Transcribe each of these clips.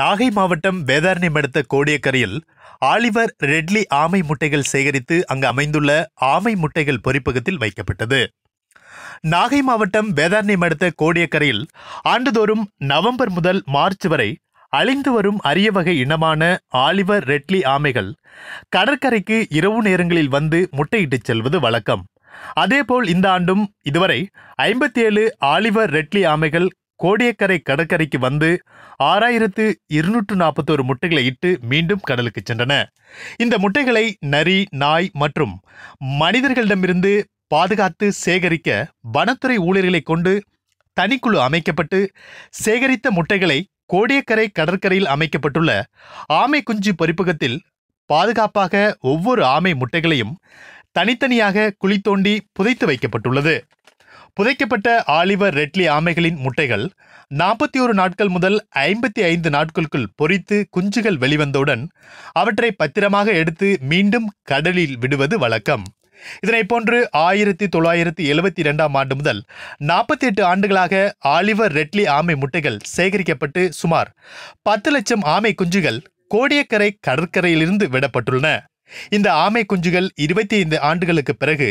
நாகை மாவட்டம் வேதாரண்யம் அடுத்த கோடியக்கரையில் Oliver Ridley ஆமை முட்டைகள் சேகரித்து அங்கு அமைந்துள்ள ஆமை முட்டைகள் பொறிப்பகத்தில் வைக்கப்பட்டது நாகை மாவட்டம் வேதாரண்யம் அடுத்த கோடியக்கரையில் ஆண்டுதோறும் நவம்பர் முதல் மார்ச் வரை அழிந்து வரும் அரிய வகை இனமான ஆலிவர் ரெட்லி ஆமைகள் கடற்கரைக்கு இரவு நேரங்களில் வந்து முட்டையிட்டுச் செல்வது வழக்கம் அதேபோல் இந்த ஆண்டும் இதுவரை ஐம்பத்தி ஏழு ஆலிவர் ரெட்லி ஆமைகள் கோடியக்கரை கடற்கரைக்கு வந்து ஆறாயிரத்து இருநூற்று நாற்பத்தோரு முட்டைகளை இட்டு மீண்டும் கடலுக்கு சென்றன இந்த முட்டைகளை நரி நாய் மற்றும் மனிதர்களிடமிருந்து பாதுகாத்து சேகரிக்க வனத்துறை ஊழியர்களை கொண்டு தனிக்குழு அமைக்கப்பட்டு சேகரித்த முட்டைகளை கோடியக்கரை கடற்கரையில் அமைக்கப்பட்டுள்ள ஆமை குஞ்சு பறிப்பகத்தில் பாதுகாப்பாக ஒவ்வொரு ஆமை முட்டைகளையும் தனித்தனியாக குழி தோண்டி புதைத்து வைக்கப்பட்டுள்ளது புதைக்கப்பட்ட ஆலிவர் ரெட்லி ஆமைகளின் முட்டைகள் நாற்பத்தி ஒரு நாட்கள் முதல் ஐம்பத்தி ஐந்து நாட்களுக்குள் பொறித்து குஞ்சுகள் வெளிவந்தவுடன் அவற்றை பத்திரமாக எடுத்து மீண்டும் கடலில் விடுவது வழக்கம் இதனை போன்று ஆயிரத்தி தொள்ளாயிரத்தி எழுபத்தி இரண்டாம் ஆண்டு முதல் நாற்பத்தி எட்டு ஆண்டுகளாக ஆலிவர் ரெட்லி ஆமை முட்டைகள் சேகரிக்கப்பட்டு சுமார் பத்து லட்சம் ஆமை குஞ்சுகள் கோடியக்கரை கடற்கரையிலிருந்து விடப்பட்டுள்ளன இந்த ஆமை குஞ்சுகள் இருபத்தி ஐந்து ஆண்டுகளுக்கு பிறகு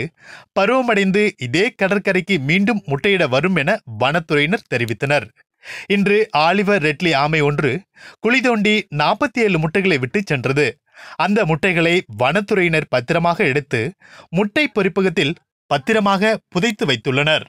பருவமடைந்து இதே கடற்கரைக்கு மீண்டும் முட்டையிட வரும் என வனத்துறையினர் தெரிவித்தனர் இன்று ஆலிவர் ரெட்லி ஆமை ஒன்று குழி தோண்டி நாற்பத்தி ஏழு முட்டைகளை விட்டு சென்றது அந்த முட்டைகளை வனத்துறையினர் பத்திரமாக எடுத்து முட்டை பொறிப்பகத்தில் பத்திரமாக புதைத்து வைத்துள்ளனர்